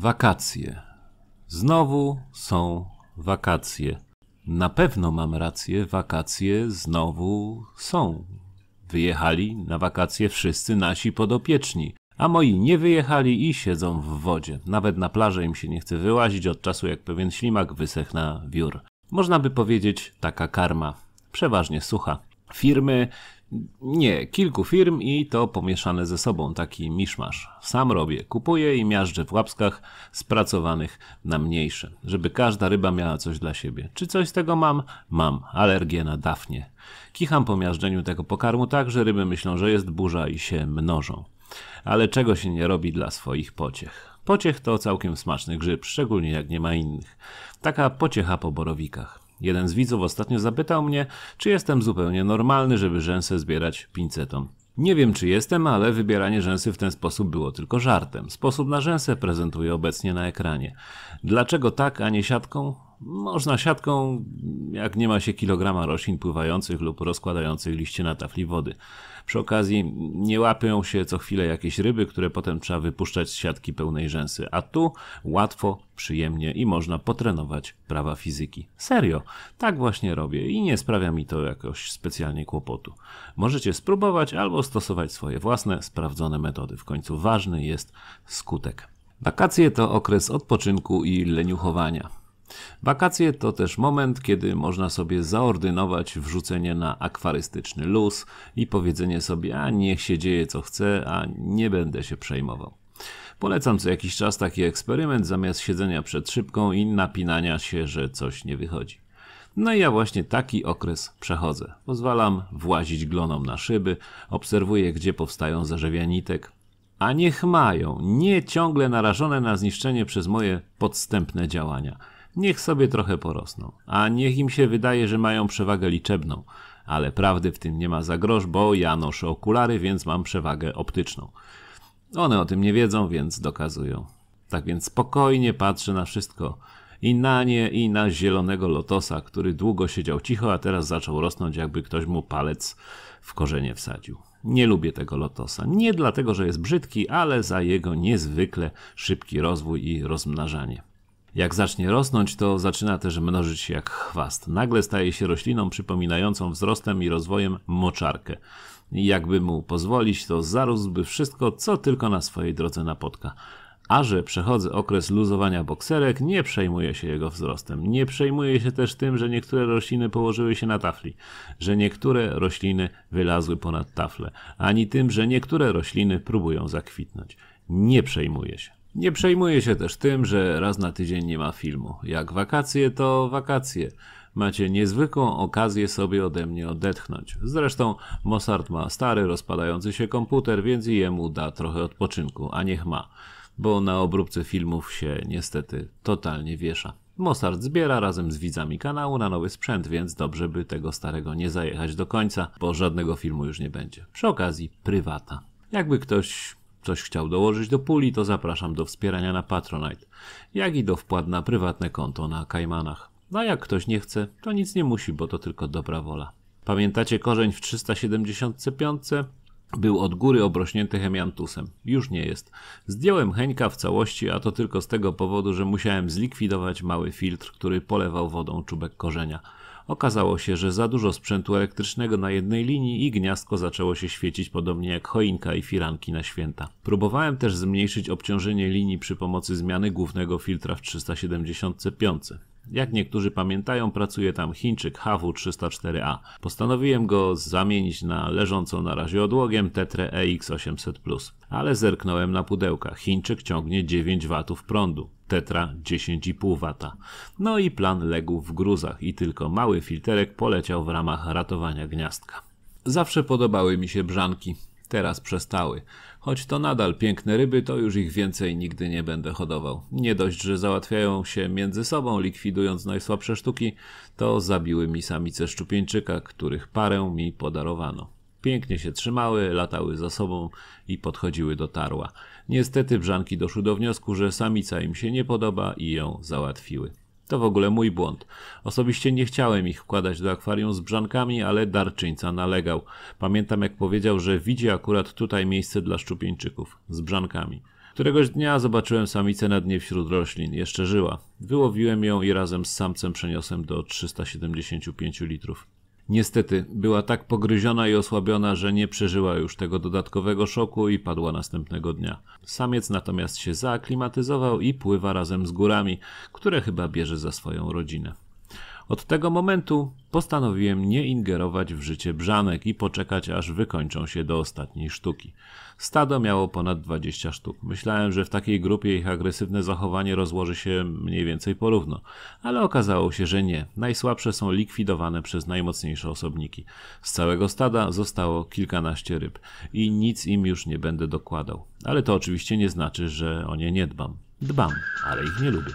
Wakacje. Znowu są wakacje. Na pewno mam rację, wakacje znowu są. Wyjechali na wakacje wszyscy nasi podopieczni, a moi nie wyjechali i siedzą w wodzie. Nawet na plażę im się nie chce wyłazić od czasu, jak pewien ślimak wysech na wiór. Można by powiedzieć taka karma, przeważnie sucha. Firmy nie, kilku firm i to pomieszane ze sobą, taki miszmasz. Sam robię, kupuję i miażdżę w łapskach spracowanych na mniejsze, żeby każda ryba miała coś dla siebie. Czy coś z tego mam? Mam, alergię na dafnie. Kicham po miażdżeniu tego pokarmu tak, że ryby myślą, że jest burza i się mnożą. Ale czego się nie robi dla swoich pociech? Pociech to całkiem smaczny grzyb, szczególnie jak nie ma innych. Taka pociecha po borowikach. Jeden z widzów ostatnio zapytał mnie, czy jestem zupełnie normalny, żeby rzęsę zbierać pincetą. Nie wiem czy jestem, ale wybieranie rzęsy w ten sposób było tylko żartem. Sposób na rzęsę prezentuję obecnie na ekranie. Dlaczego tak, a nie siatką? Można siatką, jak nie ma się kilograma roślin pływających lub rozkładających liście na tafli wody. Przy okazji nie łapią się co chwilę jakieś ryby, które potem trzeba wypuszczać z siatki pełnej rzęsy, a tu łatwo, przyjemnie i można potrenować prawa fizyki. Serio, tak właśnie robię i nie sprawia mi to jakoś specjalnie kłopotu. Możecie spróbować albo stosować swoje własne, sprawdzone metody. W końcu ważny jest skutek. Wakacje to okres odpoczynku i leniuchowania. Wakacje to też moment, kiedy można sobie zaordynować wrzucenie na akwarystyczny luz i powiedzenie sobie, a niech się dzieje co chce, a nie będę się przejmował. Polecam co jakiś czas taki eksperyment zamiast siedzenia przed szybką i napinania się, że coś nie wychodzi. No i ja właśnie taki okres przechodzę. Pozwalam włazić glonom na szyby, obserwuję gdzie powstają zarzewia nitek, a niech mają, nie ciągle narażone na zniszczenie przez moje podstępne działania. Niech sobie trochę porosną, a niech im się wydaje, że mają przewagę liczebną. Ale prawdy w tym nie ma za grosz, bo ja noszę okulary, więc mam przewagę optyczną. One o tym nie wiedzą, więc dokazują. Tak więc spokojnie patrzę na wszystko. I na nie, i na zielonego lotosa, który długo siedział cicho, a teraz zaczął rosnąć, jakby ktoś mu palec w korzenie wsadził. Nie lubię tego lotosa. Nie dlatego, że jest brzydki, ale za jego niezwykle szybki rozwój i rozmnażanie. Jak zacznie rosnąć, to zaczyna też mnożyć się jak chwast. Nagle staje się rośliną przypominającą wzrostem i rozwojem moczarkę. I jakby mu pozwolić, to zarósłby wszystko, co tylko na swojej drodze napotka. A że przechodzę okres luzowania bokserek, nie przejmuję się jego wzrostem. Nie przejmuję się też tym, że niektóre rośliny położyły się na tafli, że niektóre rośliny wylazły ponad taflę, ani tym, że niektóre rośliny próbują zakwitnąć. Nie przejmuję się. Nie przejmuję się też tym, że raz na tydzień nie ma filmu. Jak wakacje, to wakacje. Macie niezwykłą okazję sobie ode mnie odetchnąć. Zresztą Mozart ma stary, rozpadający się komputer, więc i jemu da trochę odpoczynku, a niech ma. Bo na obróbce filmów się niestety totalnie wiesza. Mozart zbiera razem z widzami kanału na nowy sprzęt, więc dobrze by tego starego nie zajechać do końca, bo żadnego filmu już nie będzie. Przy okazji prywata. Jakby ktoś ktoś chciał dołożyć do puli, to zapraszam do wspierania na Patronite, jak i do wpłat na prywatne konto na Kajmanach. No a jak ktoś nie chce, to nic nie musi, bo to tylko dobra wola. Pamiętacie korzeń w 375? Był od góry obrośnięty hemiantusem. Już nie jest. Zdjąłem heńka w całości, a to tylko z tego powodu, że musiałem zlikwidować mały filtr, który polewał wodą czubek korzenia. Okazało się, że za dużo sprzętu elektrycznego na jednej linii i gniazdko zaczęło się świecić podobnie jak choinka i firanki na święta. Próbowałem też zmniejszyć obciążenie linii przy pomocy zmiany głównego filtra w 375. Jak niektórzy pamiętają, pracuje tam Chińczyk HW304A. Postanowiłem go zamienić na leżącą na razie odłogiem Tetre EX800+. Ale zerknąłem na pudełka. Chińczyk ciągnie 9 W prądu. Tetra 10,5 W. No i plan legł w gruzach i tylko mały filterek poleciał w ramach ratowania gniazdka. Zawsze podobały mi się brzanki. Teraz przestały. Choć to nadal piękne ryby, to już ich więcej nigdy nie będę hodował. Nie dość, że załatwiają się między sobą, likwidując najsłabsze sztuki, to zabiły mi samice szczupieńczyka, których parę mi podarowano. Pięknie się trzymały, latały za sobą i podchodziły do tarła. Niestety brzanki doszły do wniosku, że samica im się nie podoba i ją załatwiły. To w ogóle mój błąd. Osobiście nie chciałem ich wkładać do akwarium z brzankami, ale darczyńca nalegał. Pamiętam jak powiedział, że widzi akurat tutaj miejsce dla szczupieńczyków z brzankami. Któregoś dnia zobaczyłem samicę na dnie wśród roślin, jeszcze żyła. Wyłowiłem ją i razem z samcem przeniosłem do 375 litrów. Niestety, była tak pogryziona i osłabiona, że nie przeżyła już tego dodatkowego szoku i padła następnego dnia. Samiec natomiast się zaaklimatyzował i pływa razem z górami, które chyba bierze za swoją rodzinę. Od tego momentu postanowiłem nie ingerować w życie brzanek i poczekać aż wykończą się do ostatniej sztuki. Stado miało ponad 20 sztuk. Myślałem, że w takiej grupie ich agresywne zachowanie rozłoży się mniej więcej porówno, ale okazało się, że nie. Najsłabsze są likwidowane przez najmocniejsze osobniki. Z całego stada zostało kilkanaście ryb i nic im już nie będę dokładał. Ale to oczywiście nie znaczy, że o nie nie dbam. Dbam, ale ich nie lubię.